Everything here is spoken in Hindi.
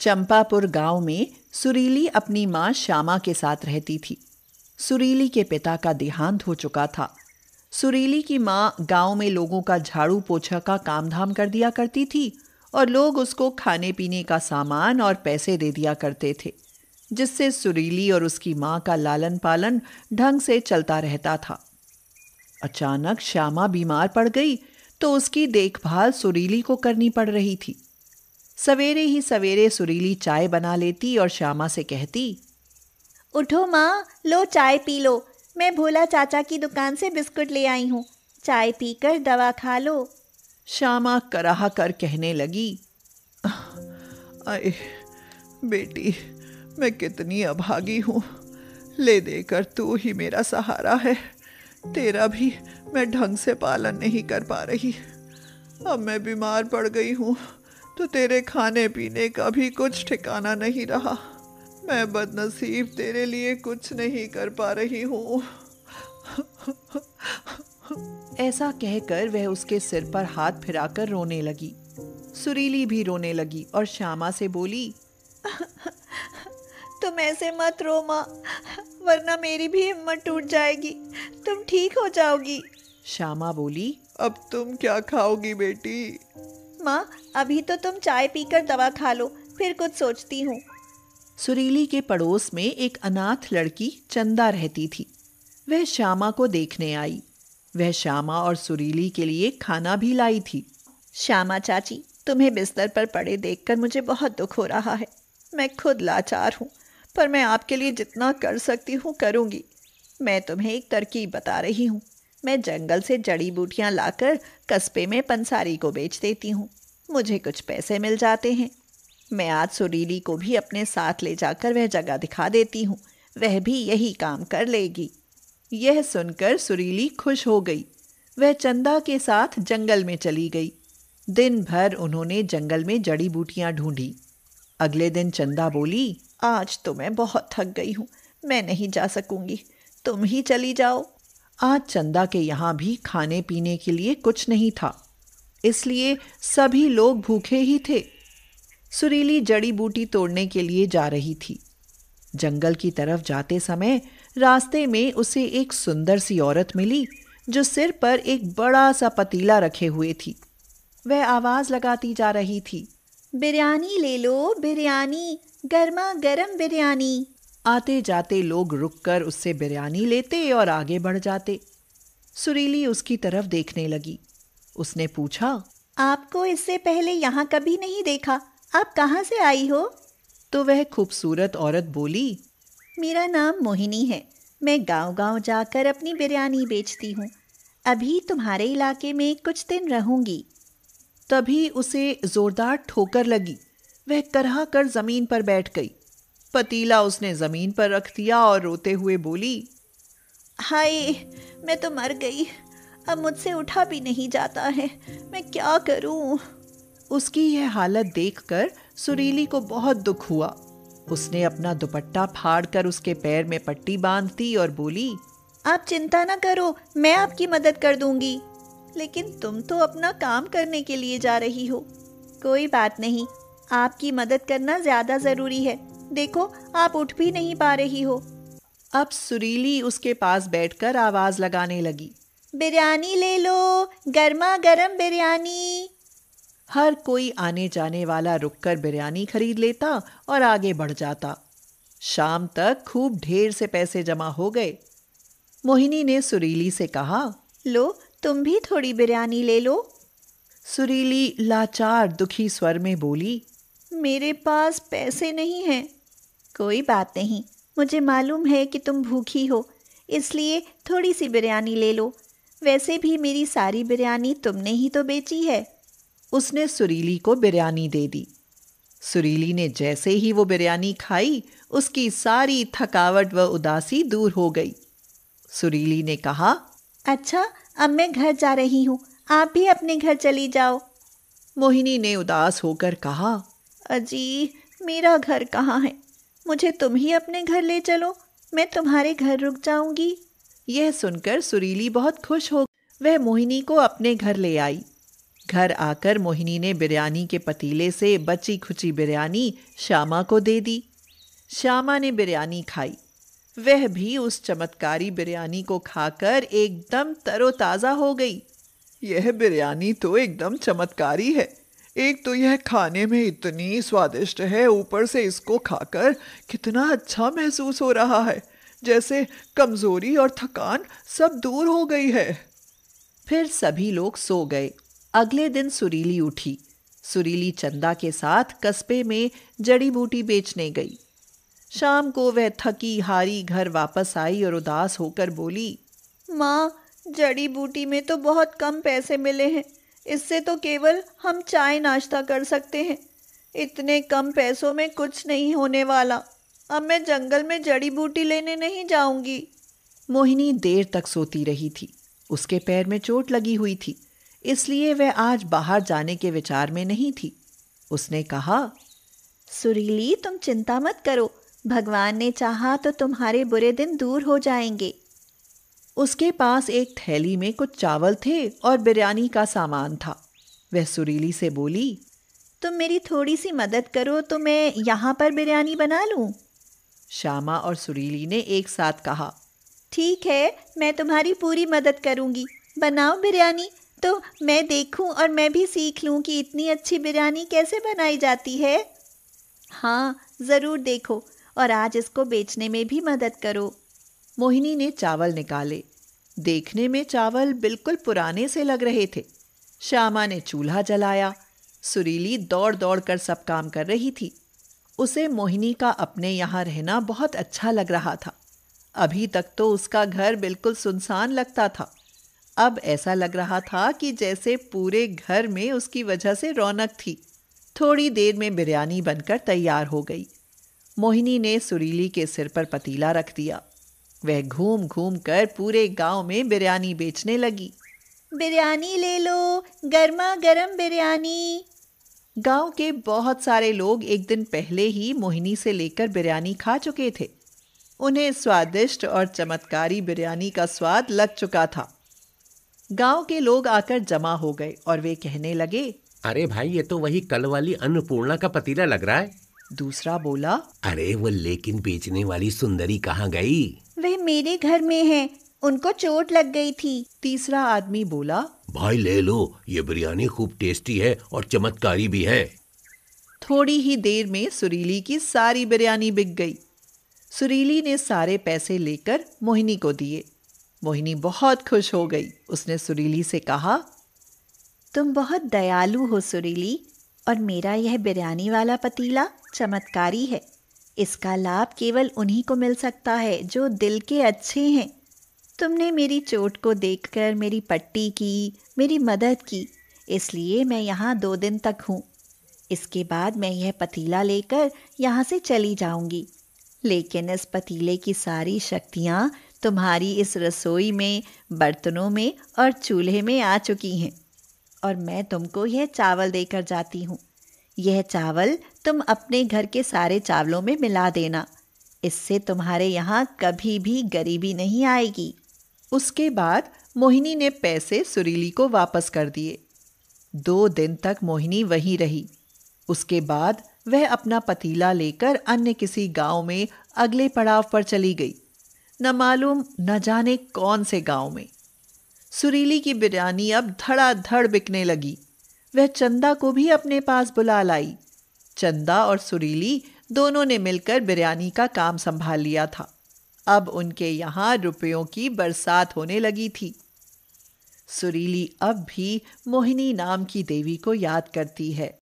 चंपापुर गांव में सुरीली अपनी माँ श्यामा के साथ रहती थी सुरीली के पिता का देहांत हो चुका था सुरीली की माँ गांव में लोगों का झाड़ू पोछा का काम धाम कर दिया करती थी और लोग उसको खाने पीने का सामान और पैसे दे दिया करते थे जिससे सुरीली और उसकी माँ का लालन पालन ढंग से चलता रहता था अचानक श्यामा बीमार पड़ गई तो उसकी देखभाल सुरीली को करनी पड़ रही थी सवेरे ही सवेरे सुरीली चाय बना लेती और श्यामा से कहती उठो माँ लो चाय पी लो मैं भोला चाचा की दुकान से बिस्कुट ले आई हूँ चाय पीकर दवा खा लो श्यामा कराह कर कहने लगी आए बेटी मैं कितनी अभागी हूँ ले देकर तू ही मेरा सहारा है तेरा भी मैं ढंग से पालन नहीं कर पा रही अब मैं बीमार पड़ गई हूँ तो तेरे खाने पीने का भी कुछ ठिकाना नहीं रहा मैं बदनसीब तेरे लिए कुछ नहीं कर पा रही हूँ ऐसा कहकर वह उसके सिर पर हाथ फिराकर रोने लगी सुरीली भी रोने लगी और श्यामा से बोली तुम ऐसे मत रो माँ वरना मेरी भी हिम्मत टूट जाएगी तुम ठीक हो जाओगी श्यामा बोली अब तुम क्या खाओगी बेटी माँ अभी तो तुम चाय पीकर दवा खा लो फिर कुछ सोचती हूँ सुरीली के पड़ोस में एक अनाथ लड़की चंदा रहती थी वह श्यामा को देखने आई वह श्यामा और सुरीली के लिए खाना भी लाई थी श्यामा चाची तुम्हें बिस्तर पर पड़े देखकर मुझे बहुत दुख हो रहा है मैं खुद लाचार हूँ पर मैं आपके लिए जितना कर सकती हूँ करूँगी मैं तुम्हें एक तरकीब बता रही हूँ मैं जंगल से जड़ी बूटियाँ लाकर कस्बे में पंसारी को बेच देती हूँ मुझे कुछ पैसे मिल जाते हैं मैं आज सुरीली को भी अपने साथ ले जाकर वह जगह दिखा देती हूँ वह भी यही काम कर लेगी यह सुनकर सुरीली खुश हो गई वह चंदा के साथ जंगल में चली गई दिन भर उन्होंने जंगल में जड़ी बूटियाँ ढूंढी अगले दिन चंदा बोली आज तो मैं बहुत थक गई हूँ मैं नहीं जा सकूँगी तुम ही चली जाओ आज चंदा के यहाँ भी खाने पीने के लिए कुछ नहीं था इसलिए सभी लोग भूखे ही थे सुरीली जड़ी बूटी तोड़ने के लिए जा रही थी जंगल की तरफ जाते समय रास्ते में उसे एक सुंदर सी औरत मिली जो सिर पर एक बड़ा सा पतीला रखे हुए थी वह आवाज़ लगाती जा रही थी बिरयानी ले लो बिरयानी गर्मा गर्म बिरयानी आते जाते लोग रुककर उससे बिरयानी लेते और आगे बढ़ जाते सुरीली उसकी तरफ देखने लगी उसने पूछा आपको इससे पहले यहाँ कभी नहीं देखा आप कहाँ से आई हो तो वह खूबसूरत औरत बोली मेरा नाम मोहिनी है मैं गांव-गांव जाकर अपनी बिरयानी बेचती हूँ अभी तुम्हारे इलाके में कुछ दिन रहूंगी तभी उसे जोरदार ठोकर लगी वह करहा कर जमीन पर बैठ गई पतीला उसने ज़मीन पर रख दिया और रोते हुए बोली हाय मैं तो मर गई अब मुझसे उठा भी नहीं जाता है मैं क्या करूं? उसकी यह हालत देखकर सुरीली को बहुत दुख हुआ उसने अपना दुपट्टा फाड़कर उसके पैर में पट्टी बांध दी और बोली आप चिंता ना करो मैं आपकी मदद कर दूंगी लेकिन तुम तो अपना काम करने के लिए जा रही हो कोई बात नहीं आपकी मदद करना ज़्यादा ज़रूरी है देखो आप उठ भी नहीं पा रही हो अब सुरीली उसके पास बैठकर आवाज लगाने लगी बिरयानी ले लो गर्मा गर्म बिरयानी हर कोई आने जाने वाला रुककर बिरयानी खरीद लेता और आगे बढ़ जाता शाम तक खूब ढेर से पैसे जमा हो गए मोहिनी ने सुरीली से कहा लो तुम भी थोड़ी बिरयानी ले लो सुरीली लाचार दुखी स्वर में बोली मेरे पास पैसे नहीं हैं कोई बात नहीं मुझे मालूम है कि तुम भूखी हो इसलिए थोड़ी सी बिरयानी ले लो वैसे भी मेरी सारी बिरयानी तुमने ही तो बेची है उसने सुरीली को बिरयानी दे दी सुरीली ने जैसे ही वो बिरयानी खाई उसकी सारी थकावट व उदासी दूर हो गई सुरीली ने कहा अच्छा अब मैं घर जा रही हूँ आप भी अपने घर चली जाओ मोहिनी ने उदास होकर कहा अजी मेरा घर कहाँ है मुझे तुम ही अपने घर ले चलो मैं तुम्हारे घर रुक जाऊंगी यह सुनकर सुरीली बहुत खुश हो वह मोहिनी को अपने घर ले आई घर आकर मोहिनी ने बिरयानी के पतीले से बची खुची बिरयानी श्यामा को दे दी श्यामा ने बिरयानी खाई वह भी उस चमत्कारी बिरयानी को खाकर एकदम तरोताज़ा हो गई यह बिरयानी तो एकदम चमत्कारी है एक तो यह खाने में इतनी स्वादिष्ट है ऊपर से इसको खाकर कितना अच्छा महसूस हो रहा है जैसे कमजोरी और थकान सब दूर हो गई है फिर सभी लोग सो गए अगले दिन सुरीली उठी सुरीली चंदा के साथ कस्बे में जड़ी बूटी बेचने गई शाम को वह थकी हारी घर वापस आई और उदास होकर बोली माँ जड़ी बूटी में तो बहुत कम पैसे मिले हैं इससे तो केवल हम चाय नाश्ता कर सकते हैं इतने कम पैसों में कुछ नहीं होने वाला अब मैं जंगल में जड़ी बूटी लेने नहीं जाऊंगी मोहिनी देर तक सोती रही थी उसके पैर में चोट लगी हुई थी इसलिए वह आज बाहर जाने के विचार में नहीं थी उसने कहा सुरीली तुम चिंता मत करो भगवान ने चाहा तो तुम्हारे बुरे दिन दूर हो जाएंगे उसके पास एक थैली में कुछ चावल थे और बिरयानी का सामान था वह सुरीली से बोली तुम मेरी थोड़ी सी मदद करो तो मैं यहाँ पर बिरयानी बना लूँ श्यामा और सुरीली ने एक साथ कहा ठीक है मैं तुम्हारी पूरी मदद करूँगी बनाओ बिरयानी तो मैं देखूं और मैं भी सीख लूं कि इतनी अच्छी बिरयानी कैसे बनाई जाती है हाँ ज़रूर देखो और आज इसको बेचने में भी मदद करो मोहिनी ने चावल निकाले देखने में चावल बिल्कुल पुराने से लग रहे थे श्यामा ने चूल्हा जलाया सुरीली दौड़ दौड़ कर सब काम कर रही थी उसे मोहिनी का अपने यहाँ रहना बहुत अच्छा लग रहा था अभी तक तो उसका घर बिल्कुल सुनसान लगता था अब ऐसा लग रहा था कि जैसे पूरे घर में उसकी वजह से रौनक थी थोड़ी देर में बिरयानी बनकर तैयार हो गई मोहिनी ने सुरीली के सिर पर पतीला रख दिया वह घूम घूम कर पूरे गांव में बिरयानी बेचने लगी बिरयानी ले लो गर्मा गर्म बिरयानी गांव के बहुत सारे लोग एक दिन पहले ही मोहिनी से लेकर बिरयानी खा चुके थे उन्हें स्वादिष्ट और चमत्कारी बिरयानी का स्वाद लग चुका था गांव के लोग आकर जमा हो गए और वे कहने लगे अरे भाई ये तो वही कल वाली अन्नपूर्णा का पतीला लग रहा है दूसरा बोला अरे वो लेकिन बेचने वाली सुंदरी कहाँ गई वे मेरे घर में है उनको चोट लग गई थी तीसरा आदमी बोला भाई ले लो ये बिरयानी खूब टेस्टी है और चमत्कारी भी है थोड़ी ही देर में सुरीली की सारी बिरयानी बिक गई सुरीली ने सारे पैसे लेकर मोहिनी को दिए मोहिनी बहुत खुश हो गई उसने सुरीली से कहा तुम बहुत दयालु हो सुरीली और मेरा यह बिरयानी वाला पतीला चमत्कारी है इसका लाभ केवल उन्हीं को मिल सकता है जो दिल के अच्छे हैं तुमने मेरी चोट को देखकर मेरी पट्टी की मेरी मदद की इसलिए मैं यहाँ दो दिन तक हूँ इसके बाद मैं यह पतीला लेकर यहाँ से चली जाऊँगी लेकिन इस पतीले की सारी शक्तियाँ तुम्हारी इस रसोई में बर्तनों में और चूल्हे में आ चुकी हैं और मैं तुमको यह चावल देकर जाती हूँ यह चावल तुम अपने घर के सारे चावलों में मिला देना इससे तुम्हारे यहाँ कभी भी गरीबी नहीं आएगी उसके बाद मोहिनी ने पैसे सुरीली को वापस कर दिए दो दिन तक मोहिनी वहीं रही उसके बाद वह अपना पतीला लेकर अन्य किसी गांव में अगले पड़ाव पर चली गई न मालूम न जाने कौन से गांव में सुरीली की बिरयानी अब धड़ाधड़ बिकने लगी वह चंदा को भी अपने पास बुला लाई चंदा और सुरीली दोनों ने मिलकर बिरयानी का काम संभाल लिया था अब उनके यहाँ रुपयों की बरसात होने लगी थी सुरीली अब भी मोहिनी नाम की देवी को याद करती है